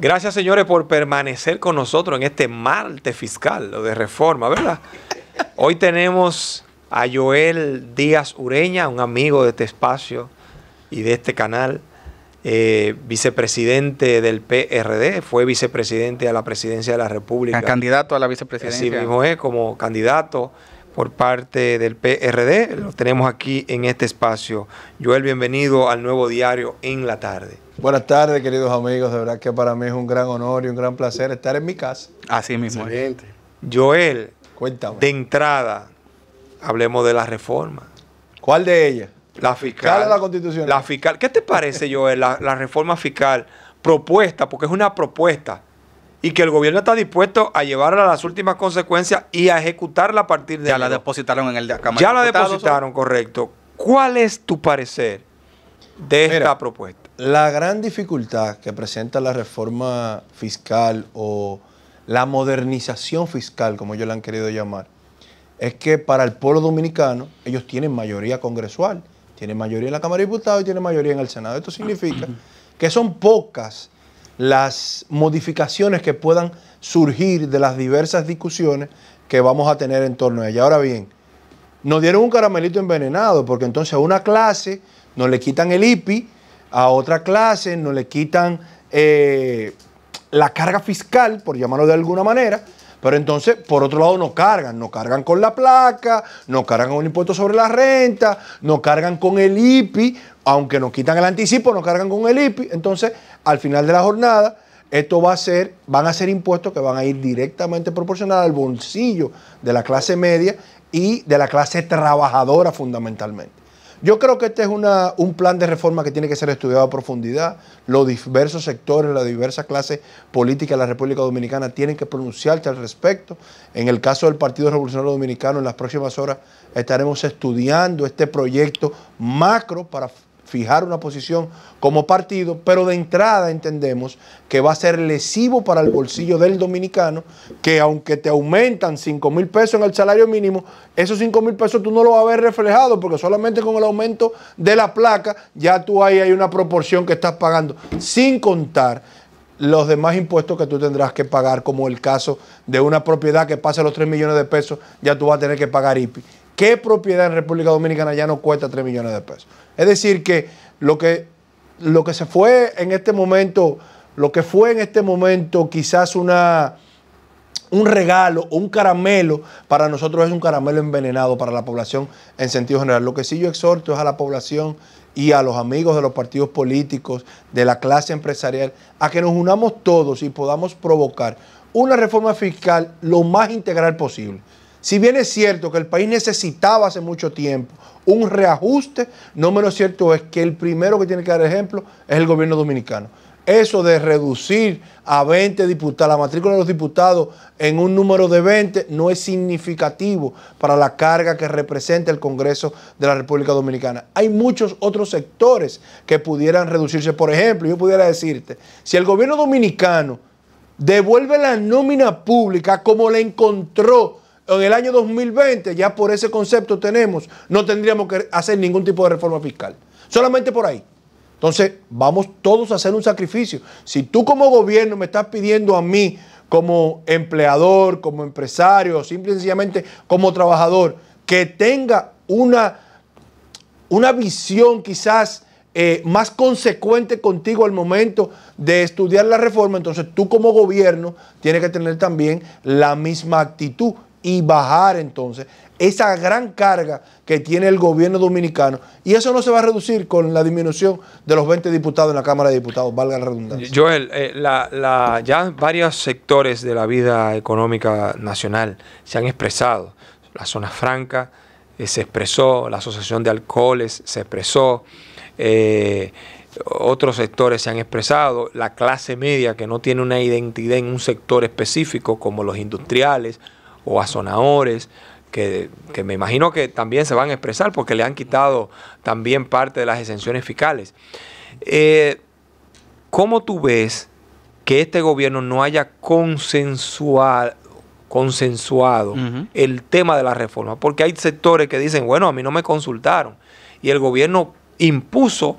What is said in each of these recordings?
Gracias, señores, por permanecer con nosotros en este Marte fiscal, lo de reforma, ¿verdad? Hoy tenemos a Joel Díaz Ureña, un amigo de este espacio y de este canal, eh, vicepresidente del PRD, fue vicepresidente a la presidencia de la República. Candidato a la vicepresidencia. Sí, como candidato por parte del PRD. Lo tenemos aquí en este espacio. Joel, bienvenido al nuevo diario en la tarde. Buenas tardes, queridos amigos. De verdad que para mí es un gran honor y un gran placer estar en mi casa. Así mismo. Joel, cuéntame. De entrada, hablemos de la reforma. ¿Cuál de ellas? La fiscal. ¿Cuál es la constitución? La fiscal. ¿Qué te parece, Joel, la, reforma fiscal propuesta? Porque es una propuesta y que el gobierno está dispuesto a llevarla a las últimas consecuencias y a ejecutarla a partir de Ya la depositaron en el de Cámara. Ya la depositaron, correcto. ¿Cuál es tu parecer de esta propuesta? La gran dificultad que presenta la reforma fiscal o la modernización fiscal, como ellos la han querido llamar, es que para el pueblo dominicano ellos tienen mayoría congresual, tienen mayoría en la Cámara de Diputados y tienen mayoría en el Senado. Esto significa que son pocas las modificaciones que puedan surgir de las diversas discusiones que vamos a tener en torno a ella. Ahora bien, nos dieron un caramelito envenenado porque entonces a una clase nos le quitan el IPI, a otra clase, no le quitan eh, la carga fiscal, por llamarlo de alguna manera, pero entonces, por otro lado, no cargan. No cargan con la placa, no cargan con un impuesto sobre la renta, no cargan con el IPI, aunque nos quitan el anticipo, no cargan con el IPI. Entonces, al final de la jornada, esto va a ser, van a ser impuestos que van a ir directamente proporcionados al bolsillo de la clase media y de la clase trabajadora fundamentalmente. Yo creo que este es una, un plan de reforma que tiene que ser estudiado a profundidad. Los diversos sectores, las diversas clases políticas de la República Dominicana tienen que pronunciarse al respecto. En el caso del Partido Revolucionario Dominicano, en las próximas horas estaremos estudiando este proyecto macro para fijar una posición como partido, pero de entrada entendemos que va a ser lesivo para el bolsillo del dominicano, que aunque te aumentan 5 mil pesos en el salario mínimo, esos 5 mil pesos tú no lo vas a ver reflejado, porque solamente con el aumento de la placa ya tú ahí hay una proporción que estás pagando, sin contar los demás impuestos que tú tendrás que pagar, como el caso de una propiedad que pasa los 3 millones de pesos, ya tú vas a tener que pagar IPI. ¿Qué propiedad en República Dominicana ya no cuesta 3 millones de pesos? Es decir, que lo que, lo que se fue en este momento, lo que fue en este momento quizás una un regalo un caramelo para nosotros es un caramelo envenenado para la población en sentido general. Lo que sí yo exhorto es a la población y a los amigos de los partidos políticos, de la clase empresarial, a que nos unamos todos y podamos provocar una reforma fiscal lo más integral posible. Si bien es cierto que el país necesitaba hace mucho tiempo un reajuste, no menos cierto es que el primero que tiene que dar ejemplo es el gobierno dominicano. Eso de reducir a 20 diputados, la matrícula de los diputados en un número de 20 no es significativo para la carga que representa el Congreso de la República Dominicana. Hay muchos otros sectores que pudieran reducirse. Por ejemplo, yo pudiera decirte, si el gobierno dominicano devuelve la nómina pública como la encontró en el año 2020, ya por ese concepto tenemos, no tendríamos que hacer ningún tipo de reforma fiscal. Solamente por ahí. Entonces, vamos todos a hacer un sacrificio. Si tú como gobierno me estás pidiendo a mí, como empleador, como empresario, simple y sencillamente como trabajador, que tenga una, una visión quizás eh, más consecuente contigo al momento de estudiar la reforma, entonces tú como gobierno tienes que tener también la misma actitud y bajar entonces esa gran carga que tiene el gobierno dominicano. Y eso no se va a reducir con la disminución de los 20 diputados en la Cámara de Diputados, valga la redundancia. Joel, eh, ya varios sectores de la vida económica nacional se han expresado. La zona franca eh, se expresó, la Asociación de Alcoholes se expresó. Eh, otros sectores se han expresado, la clase media que no tiene una identidad en un sector específico como los industriales, o azonadores, que, que, me imagino que también se van a expresar porque le han quitado también parte de las exenciones fiscales. Eh, ¿Cómo tú ves que este gobierno no haya consensuado, consensuado el tema de la reforma? Porque hay sectores que dicen, bueno, a mí no me consultaron y el gobierno impuso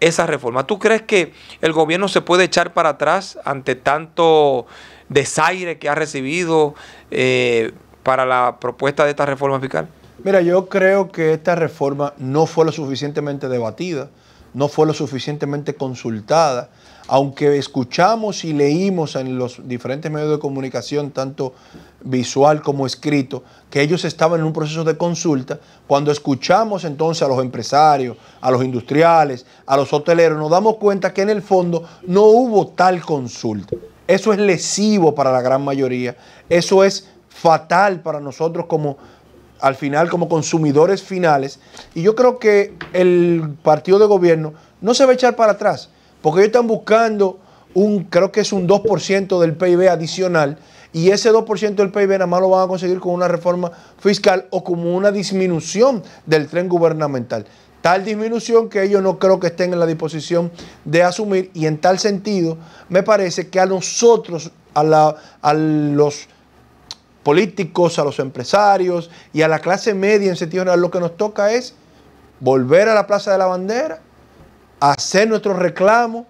esa reforma. ¿Tú crees que el gobierno se puede echar para atrás ante tanto desaire que ha recibido eh, para la propuesta de esta reforma fiscal? Mira, yo creo que esta reforma no fue lo suficientemente debatida, no fue lo suficientemente consultada, aunque escuchamos y leímos en los diferentes medios de comunicación, tanto visual como escrito, que ellos estaban en un proceso de consulta, cuando escuchamos entonces a los empresarios, a los industriales, a los hoteleros, nos damos cuenta que en el fondo no hubo tal consulta. Eso es lesivo para la gran mayoría. Eso es fatal para nosotros como al final como consumidores finales. Y yo creo que el partido de gobierno no se va a echar para atrás, porque ellos están buscando un, creo que es un 2% del PIB adicional, y ese 2% del PIB nada más lo van a conseguir con una reforma fiscal o como una disminución del tren gubernamental tal disminución que ellos no creo que estén en la disposición de asumir y en tal sentido me parece que a nosotros, a, los políticos, a los empresarios y a la clase media en sentido general, lo que nos toca es volver a la Plaza de la Bandera, hacer nuestro reclamo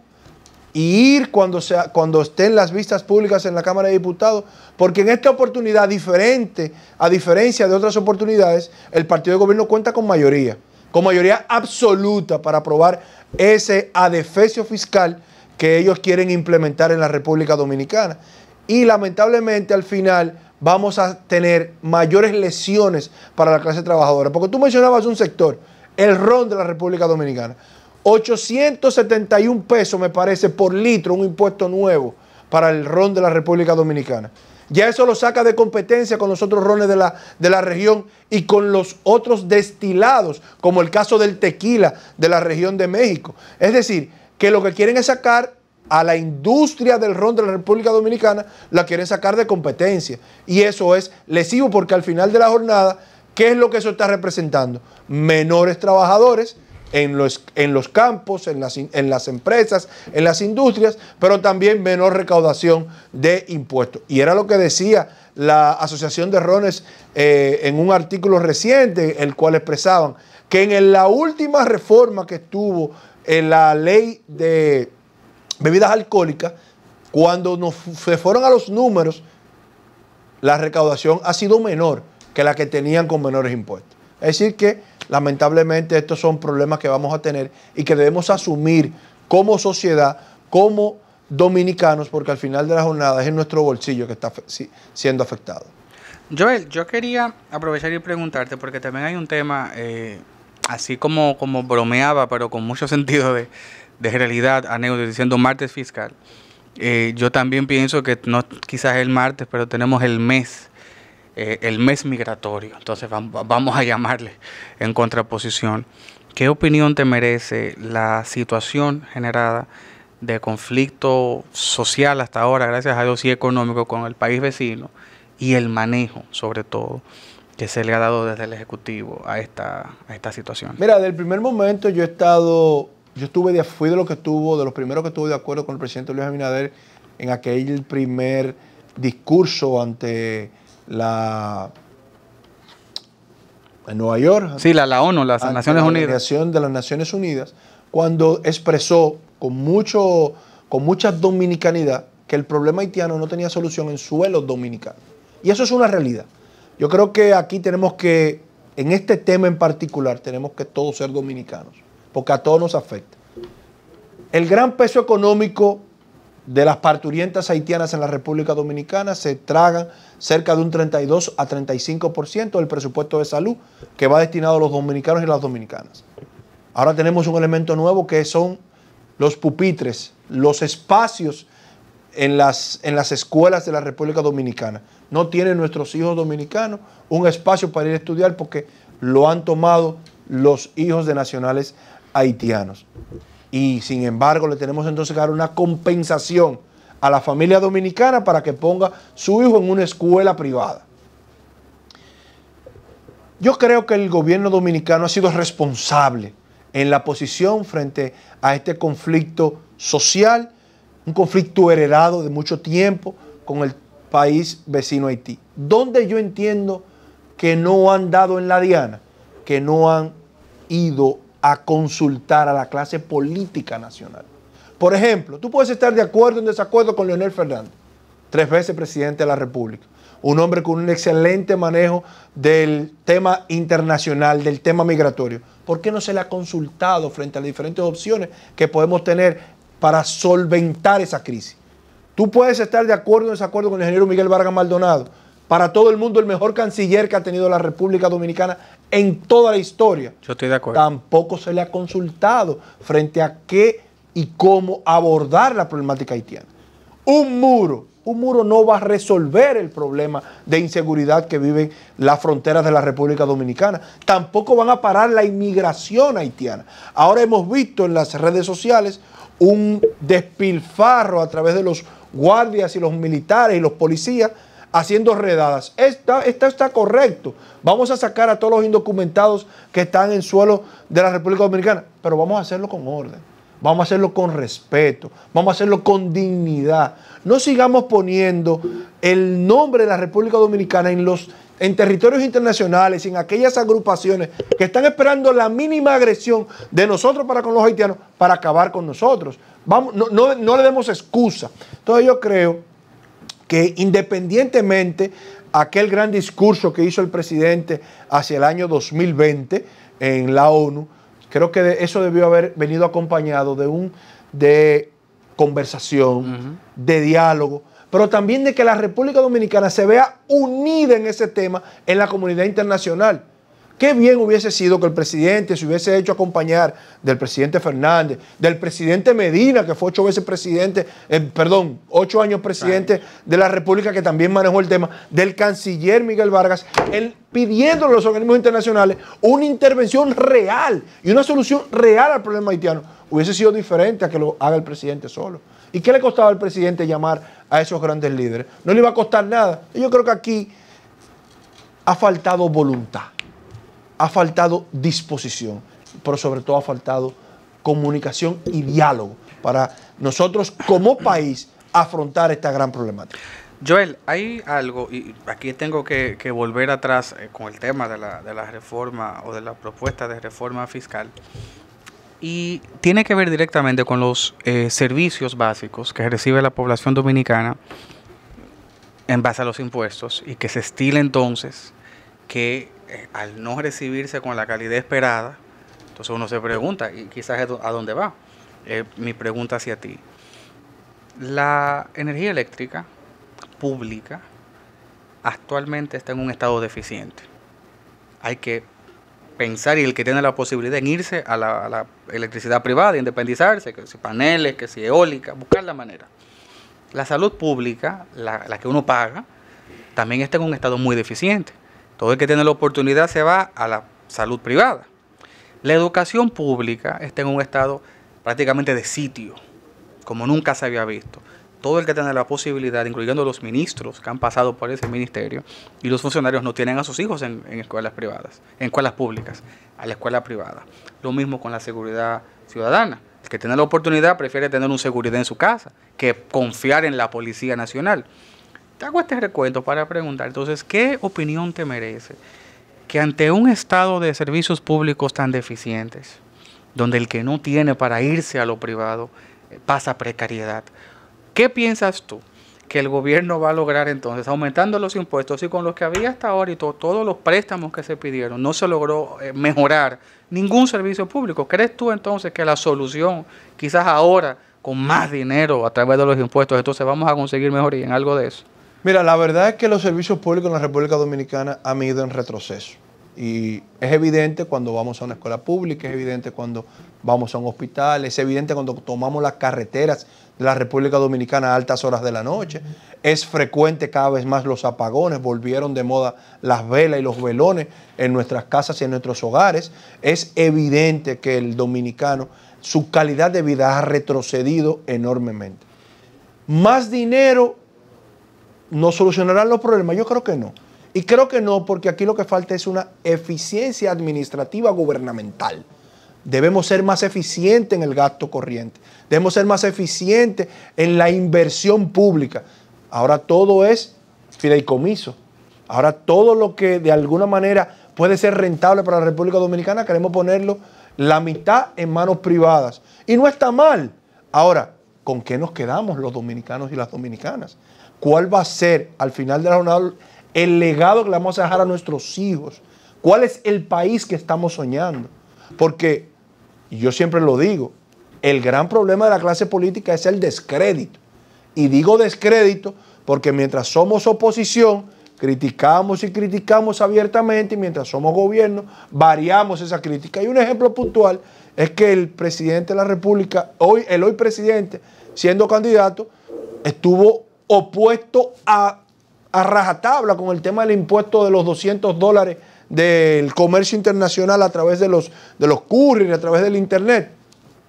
y ir cuando, sea, cuando estén las vistas públicas en la Cámara de Diputados, porque en esta oportunidad diferente, a diferencia de otras oportunidades, el partido de gobierno cuenta con mayoría con mayoría absoluta para aprobar ese adefesio fiscal que ellos quieren implementar en la República Dominicana. Y lamentablemente al final vamos a tener mayores lesiones para la clase trabajadora. Porque tú mencionabas un sector, el ron de la República Dominicana. 871 pesos me parece por litro, un impuesto nuevo para el ron de la República Dominicana. Ya eso lo saca de competencia con los otros rones de la, de la región y con los otros destilados, como el caso del tequila de la región de México. Es decir, que lo que quieren es sacar a la industria del ron de la República Dominicana, la quieren sacar de competencia. Y eso es lesivo porque al final de la jornada, ¿qué es lo que eso está representando? Menores trabajadores en los, en los campos, en las, en las empresas, en las industrias, pero también menor recaudación de impuestos. Y era lo que decía la Asociación de Rones eh, en un artículo reciente, el cual expresaban que en la última reforma que tuvo en la ley de bebidas alcohólicas, cuando se fueron a los números, la recaudación ha sido menor que la que tenían con menores impuestos. Es decir, que lamentablemente estos son problemas que vamos a tener y que debemos asumir como sociedad, como dominicanos, porque al final de la jornada es en nuestro bolsillo que está siendo afectado. Joel, yo quería aprovechar y preguntarte, porque también hay un tema, eh, así como, como bromeaba, pero con mucho sentido de, de realidad, anécdota, diciendo martes fiscal. Eh, yo también pienso que no quizás el martes, pero tenemos el mes eh, el mes migratorio, entonces vamos a llamarle en contraposición. ¿Qué opinión te merece la situación generada de conflicto social hasta ahora, gracias a Dios, y económico con el país vecino y el manejo, sobre todo, que se le ha dado desde el Ejecutivo a esta, esta situación? Mira, del primer momento yo he estado, yo estuve de, fui de los que estuvo, de los primeros que estuve de acuerdo con el presidente Luis Abinader en aquel primer discurso ante la en Nueva York. Sí, la, la ONU, las Naciones la de las Naciones Unidas, cuando expresó con, mucho, con mucha dominicanidad que el problema haitiano no tenía solución en suelo dominicano. Y eso es una realidad. Yo creo que aquí tenemos que, en este tema en particular, tenemos que todos ser dominicanos, porque a todos nos afecta. El gran peso económico de las parturientas haitianas en la República Dominicana se tragan cerca de un 32 a 35% del presupuesto de salud que va destinado a los dominicanos y las dominicanas. Ahora tenemos un elemento nuevo que son los pupitres, los espacios en las, en las escuelas de la República Dominicana. No tienen nuestros hijos dominicanos un espacio para ir a estudiar porque lo han tomado los hijos de nacionales haitianos. Y sin embargo, le tenemos entonces que dar una compensación a la familia dominicana para que ponga su hijo en una escuela privada. Yo creo que el gobierno dominicano ha sido responsable en la posición frente a este conflicto social, un conflicto heredado de mucho tiempo con el país vecino Haití. Donde yo entiendo que no han dado en la diana, que no han ido a consultar a la clase política nacional. Por ejemplo, tú puedes estar de acuerdo o en desacuerdo con Leonel Fernández, tres veces presidente de la República, un hombre con un excelente manejo del tema internacional, del tema migratorio. ¿Por qué no se le ha consultado frente a las diferentes opciones que podemos tener para solventar esa crisis? Tú puedes estar de acuerdo o en desacuerdo con el ingeniero Miguel Vargas Maldonado, para todo el mundo el mejor canciller que ha tenido la República Dominicana en toda la historia. Yo estoy de acuerdo. Tampoco se le ha consultado frente a qué y cómo abordar la problemática haitiana. Un muro, un muro no va a resolver el problema de inseguridad que viven las fronteras de la República Dominicana. Tampoco van a parar la inmigración haitiana. Ahora hemos visto en las redes sociales un despilfarro a través de los guardias y los militares y los policías haciendo redadas. Esta, está está correcto. Vamos a sacar a todos los indocumentados que están en suelo de la República Dominicana, pero vamos a hacerlo con orden. Vamos a hacerlo con respeto, vamos a hacerlo con dignidad. No sigamos poniendo el nombre de la República Dominicana en los en territorios internacionales, en aquellas agrupaciones que están esperando la mínima agresión de nosotros para con los haitianos para acabar con nosotros. Vamos, no, no le demos excusa. Entonces yo creo que independientemente aquel gran discurso que hizo el presidente hacia el año 2020 en la ONU, creo que eso debió haber venido acompañado de un de conversación, de diálogo, pero también de que la República Dominicana se vea unida en ese tema en la comunidad internacional. Qué bien hubiese sido que el presidente se hubiese hecho acompañar del presidente Fernández, del presidente Medina, que fue ocho veces presidente, eh, perdón, ocho años presidente de la República, que también manejó el tema, del canciller Miguel Vargas, él pidiéndole a los organismos internacionales una intervención real y una solución real al problema haitiano. Hubiese sido diferente a que lo haga el presidente solo. ¿Y qué le costaba al presidente llamar a esos grandes líderes? No le iba a costar nada. Yo creo que aquí ha faltado voluntad ha faltado disposición, pero sobre todo ha faltado comunicación y diálogo para nosotros como país afrontar esta gran problemática. Joel, hay algo, y aquí tengo que, volver atrás eh, con el tema de la, reforma o de la propuesta de reforma fiscal, y tiene que ver directamente con los eh, servicios básicos que recibe la población dominicana en base a los impuestos y que se estila entonces que eh, al no recibirse con la calidad esperada, entonces uno se pregunta, y quizás a dónde va. Eh, mi pregunta hacia ti. La energía eléctrica pública actualmente está en un estado deficiente. Hay que pensar y el que tiene la posibilidad en irse a la, electricidad privada, independizarse, que si paneles, que si eólica, buscar la manera. La salud pública, la que uno paga, también está en un estado muy deficiente. Todo el que tiene la oportunidad se va a la salud privada. La educación pública está en un estado prácticamente de sitio, como nunca se había visto. Todo el que tiene la posibilidad, incluyendo los ministros que han pasado por ese ministerio, y los funcionarios no tienen a sus hijos en, escuelas privadas, en escuelas públicas, a la escuela privada. Lo mismo con la seguridad ciudadana. El que tiene la oportunidad prefiere tener una seguridad en su casa que confiar en la Policía Nacional te hago este recuento para preguntar, entonces, ¿qué opinión te merece que ante un estado de servicios públicos tan deficientes, donde el que no tiene para irse a lo privado eh, pasa precariedad, ¿qué piensas tú? que el gobierno va a lograr entonces, aumentando los impuestos y con los que había hasta ahora y todos los préstamos que se pidieron, no se logró eh, mejorar ningún servicio público. ¿Crees tú entonces que la solución, quizás ahora, con más dinero a través de los impuestos, entonces vamos a conseguir mejoría en algo de eso? Mira, la verdad es que los servicios públicos en la República Dominicana han ido en retroceso. Y es evidente cuando vamos a una escuela pública, es evidente cuando vamos a un hospital, es evidente cuando tomamos las carreteras de la República Dominicana a altas horas de la noche. Es frecuente cada vez más los apagones, volvieron de moda las velas y los velones en nuestras casas y en nuestros hogares. Es evidente que el dominicano, su calidad de vida ha retrocedido enormemente. Más dinero no solucionarán los problemas? Yo creo que no. Y creo que no, porque aquí lo que falta es una eficiencia administrativa gubernamental. Debemos ser más eficientes en el gasto corriente. Debemos ser más eficientes en la inversión pública. Ahora todo es fideicomiso. Ahora todo lo que de alguna manera puede ser rentable para la República Dominicana, queremos ponerlo la mitad en manos privadas. Y no está mal. Ahora, ¿con qué nos quedamos los dominicanos y las dominicanas? cuál va a ser al final de la jornada el legado que le vamos a dejar a nuestros hijos, cuál es el país que estamos soñando. Porque, yo siempre lo digo, el gran problema de la clase política es el descrédito. Y digo descrédito porque mientras somos oposición, criticamos y criticamos abiertamente, y mientras somos gobierno, variamos esa crítica. Y un ejemplo puntual es que el presidente de la República, hoy, el hoy presidente, siendo candidato, estuvo opuesto a, a rajatabla con el tema del impuesto de los 200 dólares del comercio internacional a través de los, de los a través del Internet.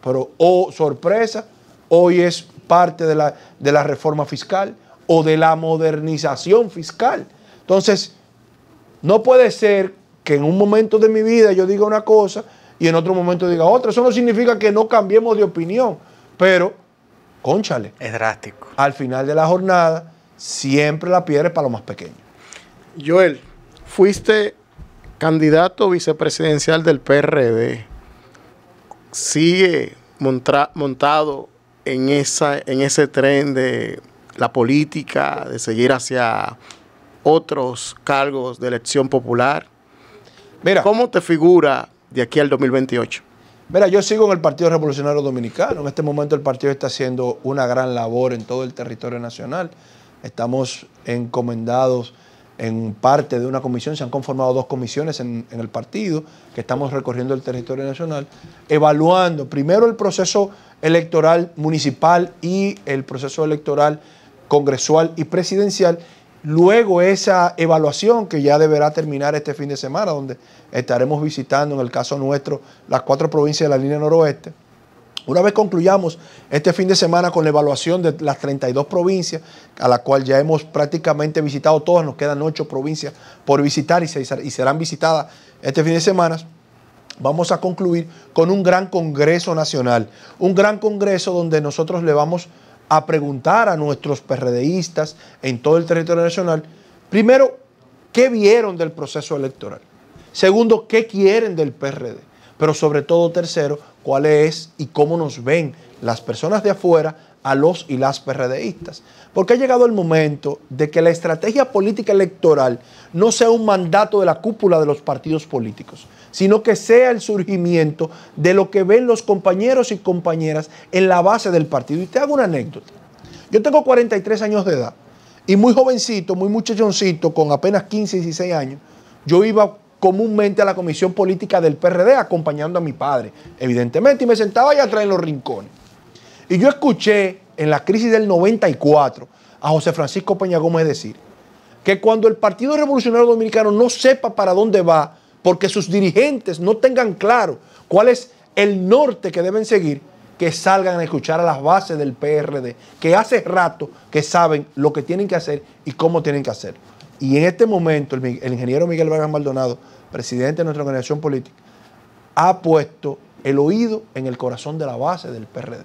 Pero, oh sorpresa, hoy es parte de la, de la reforma fiscal o de la modernización fiscal. Entonces, no puede ser que en un momento de mi vida yo diga una cosa y en otro momento diga otra. Eso no significa que no cambiemos de opinión, pero conchale. Es drástico. Al final de la jornada, siempre la pierde para lo más pequeño Joel, fuiste candidato vicepresidencial del PRD. Sigue montado en, esa, en ese tren de la política, de seguir hacia otros cargos de elección popular. Mira, ¿Cómo te figura de aquí al 2028? Mira, yo sigo en el Partido Revolucionario Dominicano. En este momento el partido está haciendo una gran labor en todo el territorio nacional. Estamos encomendados en parte de una comisión, se han conformado dos comisiones en, el partido, que estamos recorriendo el territorio nacional, evaluando primero el proceso electoral municipal y el proceso electoral congresual y presidencial, Luego esa evaluación que ya deberá terminar este fin de semana, donde estaremos visitando, en el caso nuestro, las cuatro provincias de la línea noroeste. Una vez concluyamos este fin de semana con la evaluación de las 32 provincias, a la cual ya hemos prácticamente visitado todas, nos quedan ocho provincias por visitar y, y serán visitadas este fin de semana, vamos a concluir con un gran Congreso Nacional, un gran Congreso donde nosotros le vamos a preguntar a nuestros PRDistas en todo el territorio nacional, primero, ¿qué vieron del proceso electoral? Segundo, ¿qué quieren del PRD? Pero sobre todo, tercero, ¿cuál es y cómo nos ven las personas de afuera a los y las PRDistas? Porque ha llegado el momento de que la estrategia política electoral no sea un mandato de la cúpula de los partidos políticos, sino que sea el surgimiento de lo que ven los compañeros y compañeras en la base del partido. Y te hago una anécdota. Yo tengo 43 años de edad y muy jovencito, muy muchachoncito, con apenas 15, 16 años, yo iba comúnmente a la comisión política del PRD acompañando a mi padre, evidentemente, y me sentaba allá atrás en los rincones. Y yo escuché en la crisis del 94 a José Francisco Peña Gómez decir que cuando el Partido Revolucionario Dominicano no sepa para dónde va, porque sus dirigentes no tengan claro cuál es el norte que deben seguir, que salgan a escuchar a las bases del PRD, que hace rato que saben lo que tienen que hacer y cómo tienen que hacer. Y en este momento el, ingeniero Miguel Vargas Maldonado, presidente de nuestra organización política, ha puesto el oído en el corazón de la base del PRD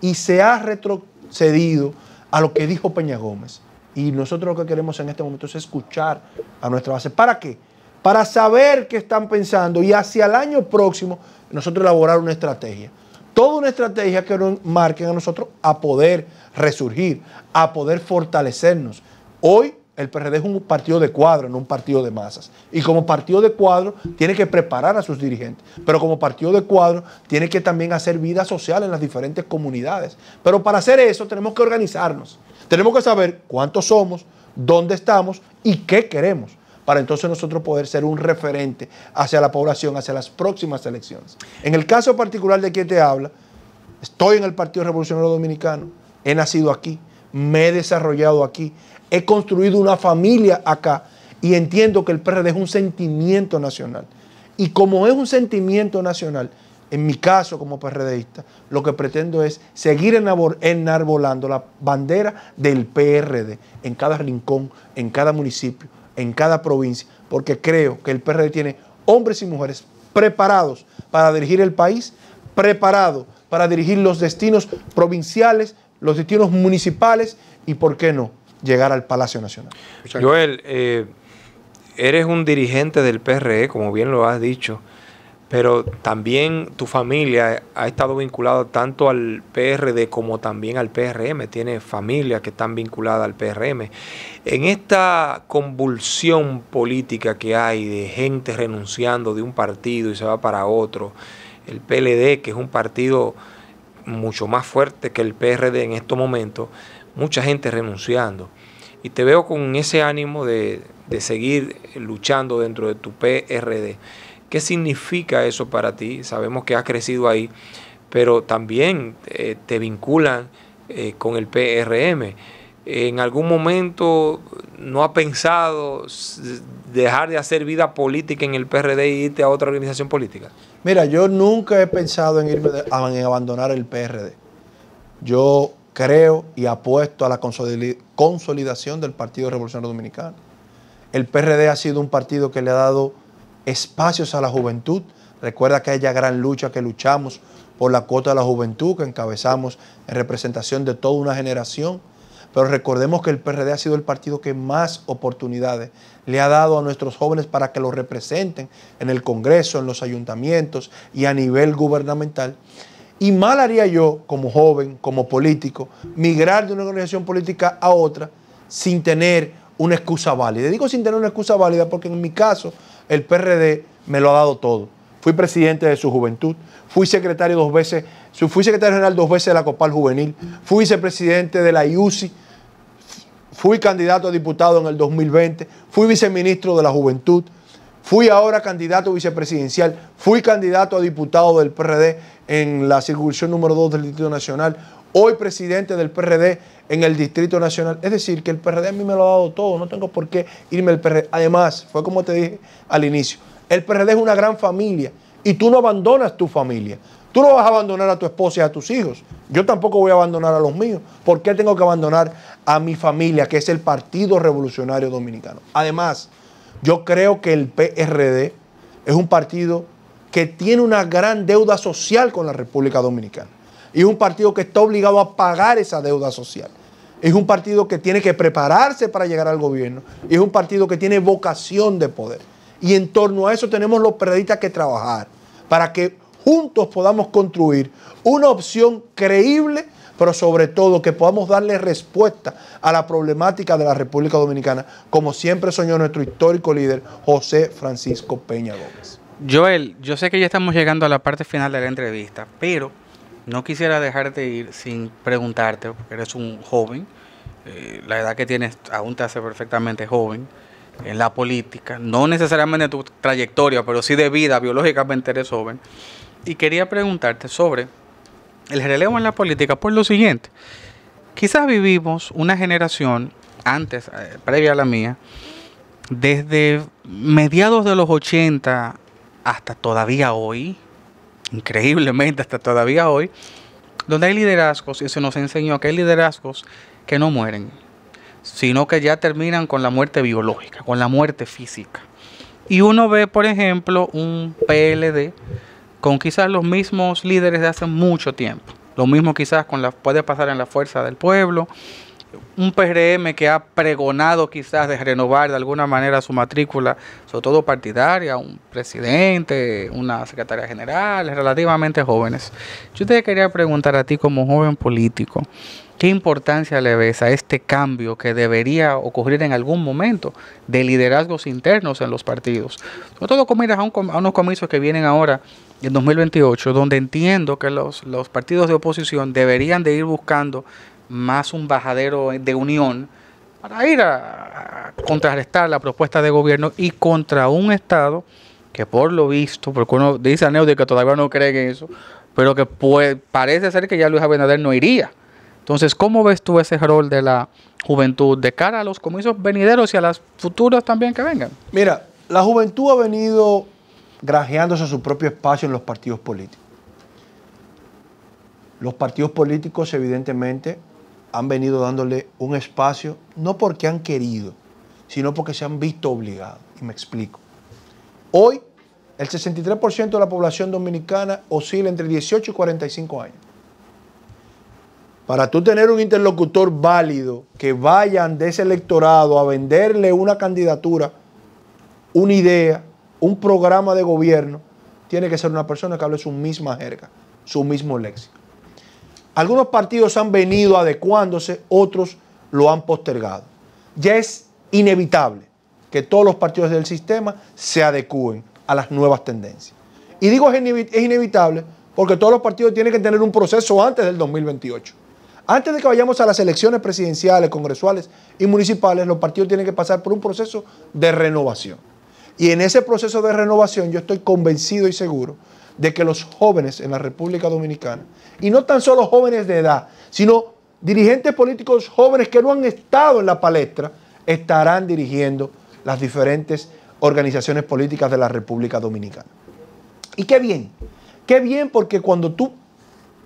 y se ha retrocedido a lo que dijo Peña Gómez. Y nosotros lo que queremos en este momento es escuchar a nuestra base. ¿Para qué? para saber qué están pensando y hacia el año próximo nosotros elaborar una estrategia. Toda una estrategia que nos marquen a nosotros a poder resurgir, a poder fortalecernos. Hoy el PRD es un partido de cuadro, no un partido de masas. Y como partido de cuadro tiene que preparar a sus dirigentes, pero como partido de cuadro tiene que también hacer vida social en las diferentes comunidades. Pero para hacer eso tenemos que organizarnos. Tenemos que saber cuántos somos, dónde estamos y qué queremos para entonces nosotros poder ser un referente hacia la población, hacia las próximas elecciones. En el caso particular de quien te habla, estoy en el Partido Revolucionario Dominicano, he nacido aquí, me he desarrollado aquí, he construido una familia acá y entiendo que el PRD es un sentimiento nacional. Y como es un sentimiento nacional, en mi caso como PRDista, lo que pretendo es seguir enarbolando la bandera del PRD en cada rincón, en cada municipio, en cada provincia, porque creo que el PRD tiene hombres y mujeres preparados para dirigir el país, preparados para dirigir los destinos provinciales, los destinos municipales y, ¿por qué no?, llegar al Palacio Nacional. Joel, eh, eres un dirigente del PRE, como bien lo has dicho pero también tu familia ha estado vinculada tanto al PRD como también al PRM, tiene familias que están vinculadas al PRM. En esta convulsión política que hay de gente renunciando de un partido y se va para otro, el PLD, que es un partido mucho más fuerte que el PRD en estos momentos, mucha gente renunciando. Y te veo con ese ánimo de, de seguir luchando dentro de tu PRD. ¿Qué significa eso para ti? Sabemos que has crecido ahí, pero también eh, te vinculan eh, con el PRM. ¿En algún momento no has pensado dejar de hacer vida política en el PRD e irte a otra organización política? Mira, yo nunca he pensado en, en abandonar el PRD. Yo creo y apuesto a la consolidación del Partido Revolucionario Dominicano. El PRD ha sido un partido que le ha dado espacios a la juventud. Recuerda que aquella gran lucha que luchamos por la cuota de la juventud, que encabezamos en representación de toda una generación. Pero recordemos que el PRD ha sido el partido que más oportunidades le ha dado a nuestros jóvenes para que los representen en el Congreso, en los ayuntamientos y a nivel gubernamental. Y mal haría yo, como joven, como político, migrar de una organización política a otra sin tener una excusa válida. digo sin tener una excusa válida porque en mi caso el PRD me lo ha dado todo. Fui presidente de su juventud, fui secretario dos veces, fui secretario general dos veces de la Copal Juvenil, fui vicepresidente de la IUCI, fui candidato a diputado en el 2020, fui viceministro de la Juventud, fui ahora candidato vicepresidencial, fui candidato a diputado del PRD en la circunscripción número 2 del Distrito Nacional, hoy presidente del PRD en el Distrito Nacional. Es decir, que el PRD a mí me lo ha dado todo, no tengo por qué irme al PRD. Además, fue como te dije al inicio, el PRD es una gran familia y tú no abandonas tu familia. Tú no vas a abandonar a tu esposa y a tus hijos. Yo tampoco voy a abandonar a los míos. ¿Por qué tengo que abandonar a mi familia, que es el Partido Revolucionario Dominicano? Además, yo creo que el PRD es un partido que tiene una gran deuda social con la República Dominicana. Y es un partido que está obligado a pagar esa deuda social. Es un partido que tiene que prepararse para llegar al gobierno. es un partido que tiene vocación de poder. Y en torno a eso tenemos los periodistas que trabajar para que juntos podamos construir una opción creíble, pero sobre todo que podamos darle respuesta a la problemática de la República Dominicana, como siempre soñó nuestro histórico líder José Francisco Peña Gómez. Joel, yo sé que ya estamos llegando a la parte final de la entrevista, pero no quisiera dejarte ir sin preguntarte, porque eres un joven, eh, la edad que tienes aún te hace perfectamente joven en la política, no necesariamente tu trayectoria, pero sí de vida, biológicamente eres joven. Y quería preguntarte sobre el relevo en la política por lo siguiente. Quizás vivimos una generación antes, eh, previa a la mía, desde mediados de los 80 hasta todavía hoy, increíblemente hasta todavía hoy, donde hay liderazgos, y se nos enseñó que hay liderazgos que no mueren, sino que ya terminan con la muerte biológica, con la muerte física. Y uno ve, por ejemplo, un PLD con quizás los mismos líderes de hace mucho tiempo. Lo mismo quizás con la, puede pasar en la fuerza del pueblo, un PRM que ha pregonado quizás de renovar de alguna manera su matrícula, sobre todo partidaria, un presidente, una secretaria general, relativamente jóvenes. Yo te quería preguntar a ti como joven político, ¿qué importancia le ves a este cambio que debería ocurrir en algún momento de liderazgos internos en los partidos? Sobre todo con miras a, un, unos comicios que vienen ahora en 2028, donde entiendo que los, los partidos de oposición deberían de ir buscando más un bajadero de unión para ir a, contrarrestar la propuesta de gobierno y contra un Estado que por lo visto, porque uno dice a Neudio que todavía no cree en eso, pero que parece ser que ya Luis Abinader no iría. Entonces, ¿cómo ves tú ese rol de la juventud de cara a los comicios venideros y a las futuras también que vengan? Mira, la juventud ha venido grajeándose su propio espacio en los partidos políticos. Los partidos políticos evidentemente han venido dándole un espacio, no porque han querido, sino porque se han visto obligados. Y me explico. Hoy, el 63% de la población dominicana oscila entre 18 y 45 años. Para tú tener un interlocutor válido que vayan de ese electorado a venderle una candidatura, una idea, un programa de gobierno, tiene que ser una persona que hable su misma jerga, su mismo léxico. Algunos partidos han venido adecuándose, otros lo han postergado. Ya es inevitable que todos los partidos del sistema se adecúen a las nuevas tendencias. Y digo es, inevitable porque todos los partidos tienen que tener un proceso antes del 2028. Antes de que vayamos a las elecciones presidenciales, congresuales y municipales, los partidos tienen que pasar por un proceso de renovación. Y en ese proceso de renovación yo estoy convencido y seguro de que los jóvenes en la República Dominicana, y no tan solo jóvenes de edad, sino dirigentes políticos jóvenes que no han estado en la palestra, estarán dirigiendo las diferentes organizaciones políticas de la República Dominicana. Y qué bien, qué bien porque cuando tú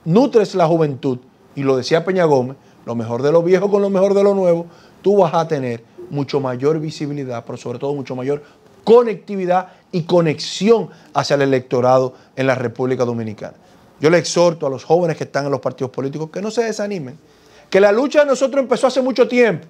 nutres la juventud, y lo decía Peña Gómez, lo mejor de lo viejo con lo mejor de lo nuevo, tú vas a tener mucho mayor visibilidad, pero sobre todo mucho mayor conectividad y conexión hacia el electorado en la República Dominicana. Yo le exhorto a los jóvenes que están en los partidos políticos que no se desanimen, que la lucha de nosotros empezó hace mucho tiempo,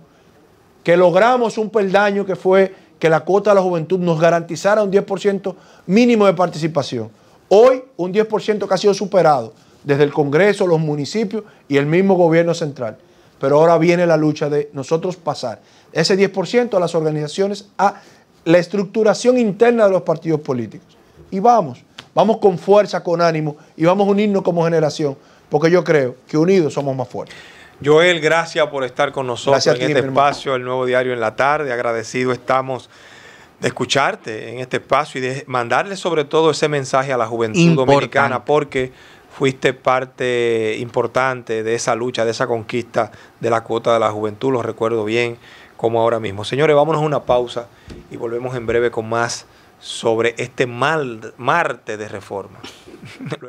que logramos un peldaño que fue que la cuota de la juventud nos garantizara un 10% mínimo de participación. Hoy un 10% que ha sido superado desde el Congreso, los municipios y el mismo gobierno central. Pero ahora viene la lucha de nosotros pasar ese 10% a las organizaciones a la estructuración interna de los partidos políticos. Y vamos, vamos con fuerza, con ánimo y vamos a unirnos como generación, porque yo creo que unidos somos más fuertes. Joel, gracias por estar con nosotros en este espacio, el nuevo diario en la tarde. Agradecido estamos de escucharte en este espacio y de mandarle sobre todo ese mensaje a la juventud dominicana, porque fuiste parte importante de esa lucha, de esa conquista de la cuota de la juventud, lo recuerdo bien como ahora mismo. Señores, vámonos a una pausa y volvemos en breve con más sobre este mal, Marte de reforma.